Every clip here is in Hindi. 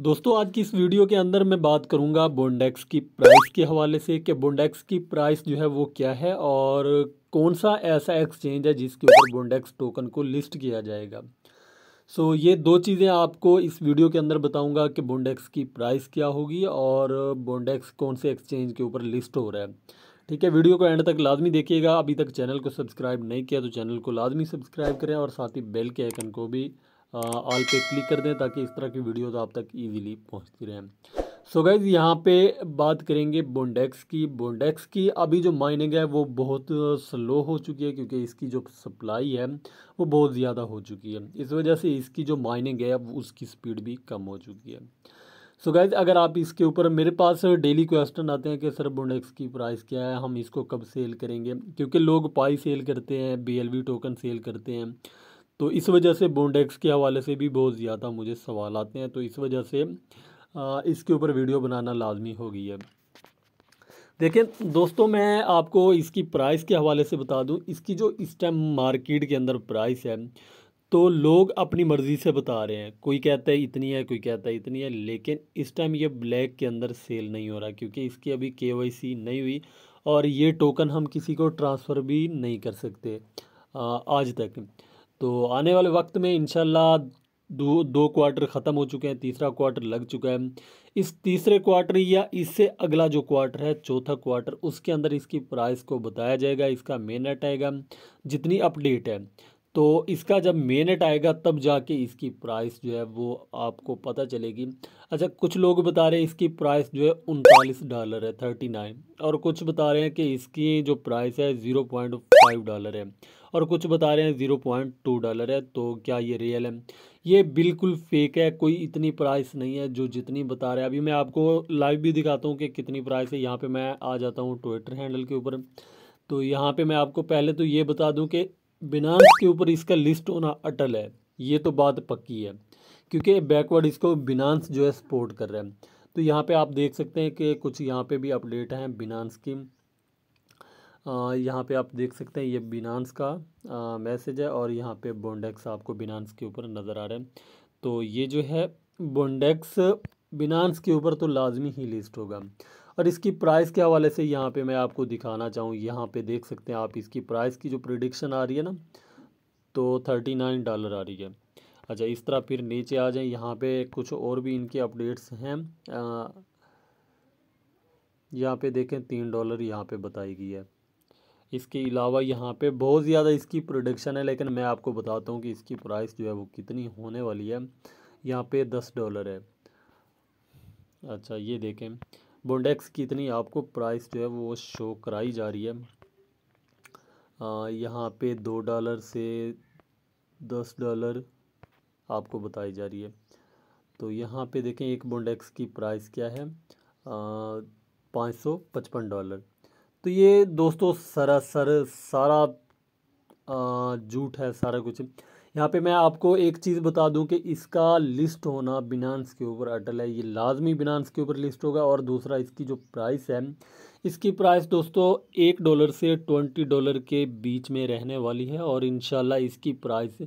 दोस्तों आज की इस वीडियो के अंदर मैं बात करूंगा बोंडेक्स की प्राइस के हवाले से कि बोंडेक्स की प्राइस जो है वो क्या है और कौन सा ऐसा एक्सचेंज है जिसके ऊपर बोंडेक्स टोकन को लिस्ट किया जाएगा सो so, ये दो चीज़ें आपको इस वीडियो के अंदर बताऊंगा कि बोंडेक्स की प्राइस क्या होगी और बोंडेक्स कौन से एक्सचेंज के ऊपर लिस्ट हो रहा है ठीक है वीडियो को एंड तक लाजमी देखिएगा अभी तक चैनल को सब्सक्राइब नहीं किया तो चैनल को लाजमी सब्सक्राइब करें और साथ ही बेल के आइकन को भी ऑल पे क्लिक कर दें ताकि इस तरह की वीडियोस आप तक इजीली पहुंचती रहें सो गाइज यहाँ पे बात करेंगे बोंडेक्स की बोंडेक्स की अभी जो माइनिंग है वो बहुत स्लो हो चुकी है क्योंकि इसकी जो सप्लाई है वो बहुत ज़्यादा हो चुकी है इस वजह से इसकी जो माइनिंग है उसकी स्पीड भी कम हो चुकी है सो so गाइज अगर आप इसके ऊपर मेरे पास डेली क्वेश्चन आते हैं कि सर बोंडेक्स की प्राइस क्या है हम इसको कब सेल करेंगे क्योंकि लोग पाई सेल करते हैं बी टोकन सेल करते हैं तो इस वजह से बोंडेक्स के हवाले से भी बहुत ज़्यादा मुझे सवाल आते हैं तो इस वजह से इसके ऊपर वीडियो बनाना लाजमी हो गई है देखें दोस्तों मैं आपको इसकी प्राइस के हवाले से बता दूं इसकी जो इस टाइम मार्केट के अंदर प्राइस है तो लोग अपनी मर्ज़ी से बता रहे हैं कोई कहता है इतनी है कोई कहता है इतनी है लेकिन इस टाइम ये ब्लैक के अंदर सेल नहीं हो रहा क्योंकि इसकी अभी के नहीं हुई और ये टोकन हम किसी को ट्रांसफ़र भी नहीं कर सकते आज तक तो आने वाले वक्त में इन दो दो क्वार्टर ख़त्म हो चुके हैं तीसरा क्वार्टर लग चुका है इस तीसरे क्वार्टर या इससे अगला जो क्वार्टर है चौथा क्वार्टर उसके अंदर इसकी प्राइस को बताया जाएगा इसका मेन नेट आएगा जितनी अपडेट है तो इसका जब मेनेट आएगा तब जाके इसकी प्राइस जो है वो आपको पता चलेगी अच्छा कुछ लोग बता रहे हैं इसकी प्राइस जो है उनतालीस डॉलर है थर्टी नाइन और कुछ बता रहे हैं कि इसकी जो प्राइस है ज़ीरो पॉइंट फाइव डॉलर है और कुछ बता रहे हैं ज़ीरो पॉइंट टू डॉलर है तो क्या ये रियल है ये बिल्कुल फेक है कोई इतनी प्राइस नहीं है जो जितनी बता रहे हैं अभी मैं आपको लाइव भी दिखाता हूँ कि कितनी प्राइस है यहाँ पर मैं आ जाता हूँ ट्विटर हैंडल के ऊपर तो यहाँ पर मैं आपको पहले तो ये बता दूँ कि बिना के ऊपर इसका लिस्ट होना अटल है ये तो बात पक्की है क्योंकि बैकवर्ड इसको बिनांस जो है सपोर्ट कर रहा है तो यहाँ पे आप देख सकते हैं कि कुछ यहाँ पे भी अपडेट हैं बिनांस की यहाँ पे आप देख सकते हैं ये बिनानस का मैसेज है और यहाँ पे बोंडेक्स आपको बिनानस के ऊपर नज़र आ रहा है तो ये जो है बोंडेक्स बिनानस के ऊपर तो लाजमी ही लिस्ट होगा और इसकी प्राइस के हवाले से यहाँ पे मैं आपको दिखाना चाहूँ यहाँ पे देख सकते हैं आप इसकी प्राइस की जो प्रिडिक्शन आ रही है ना तो थर्टी नाइन डॉलर आ रही है अच्छा इस तरह फिर नीचे आ जाए यहाँ पर कुछ और भी इनके अपडेट्स हैं आ, यहाँ पे देखें तीन डॉलर यहाँ पे बताई गई है इसके अलावा यहाँ पे बहुत ज़्यादा इसकी प्रोडक्शन है लेकिन मैं आपको बताता हूँ कि इसकी प्राइस जो है वो कितनी होने वाली है यहाँ पे दस डॉलर है अच्छा ये देखें बोंडेक्स की इतनी आपको प्राइस जो है वो शो कराई जा रही है यहाँ पे दो डॉलर से दस डॉलर आपको बताई जा रही है तो यहाँ पे देखें एक बोंडेक्स की प्राइस क्या है पाँच सौ पचपन डॉलर तो ये दोस्तों सरासर सारा झूठ है सारा कुछ यहाँ पे मैं आपको एक चीज़ बता दूं कि इसका लिस्ट होना बिनांस के ऊपर अटल है ये लाजमी बिनांस के ऊपर लिस्ट होगा और दूसरा इसकी जो प्राइस है इसकी प्राइस दोस्तों एक डॉलर से ट्वेंटी डॉलर के बीच में रहने वाली है और इन इसकी प्राइस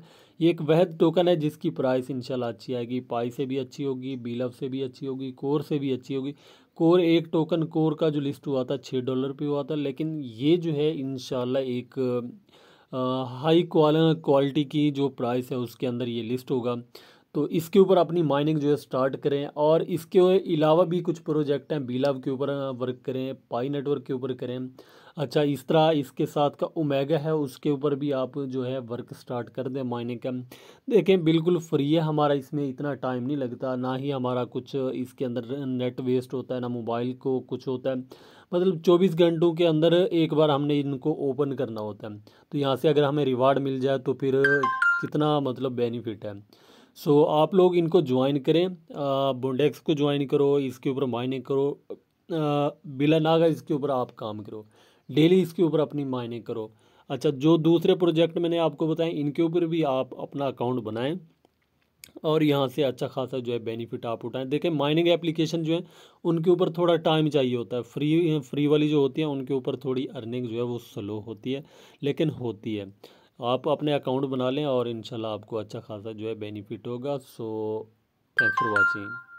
ये एक वह टोकन है जिसकी प्राइस इनशाला अच्छी आएगी पाई से भी अच्छी होगी बीलव से भी अच्छी होगी कोर से भी अच्छी होगी कोर एक टोकन कोर का जो लिस्ट हुआ था छः डॉलर पे हुआ था लेकिन ये जो है इन एक हाई क्वालिटी की जो प्राइस है उसके अंदर ये लिस्ट होगा तो इसके ऊपर अपनी माइनिंग जो है स्टार्ट करें और इसके अलावा भी कुछ प्रोजेक्ट हैं बीलाव के ऊपर वर्क करें पाई नेटवर्क के ऊपर करें अच्छा इस तरह इसके साथ का ओमेगा है उसके ऊपर भी आप जो है वर्क स्टार्ट कर दें माइनिंग का देखें बिल्कुल फ्री है हमारा इसमें इतना टाइम नहीं लगता ना ही हमारा कुछ इसके अंदर नेट वेस्ट होता है ना मोबाइल को कुछ होता है मतलब 24 घंटों के अंदर एक बार हमने इनको ओपन करना होता है तो यहाँ से अगर हमें रिवार्ड मिल जाए तो फिर कितना मतलब बेनिफिट है सो आप लोग इनको ज्वाइन करें बोंडेक्स को ज्वाइन करो इसके ऊपर माइनिंग करो बिला नागा इसके ऊपर आप काम करो डेली इसके ऊपर अपनी माइनिंग करो अच्छा जो दूसरे प्रोजेक्ट मैंने आपको बताएं इनके ऊपर भी आप अपना अकाउंट बनाएं और यहाँ से अच्छा खासा जो है बेनिफिट आप उठाएं देखें माइनिंग एप्लीकेशन जो है उनके ऊपर थोड़ा टाइम चाहिए होता है फ्री फ्री वाली जो होती है उनके ऊपर थोड़ी अर्निंग जो है वो स्लो होती है लेकिन होती है आप अपने अकाउंट बना लें और इन आपको अच्छा खासा जो है बेनिफिट होगा सो थैंक्स फॉर वॉचिंग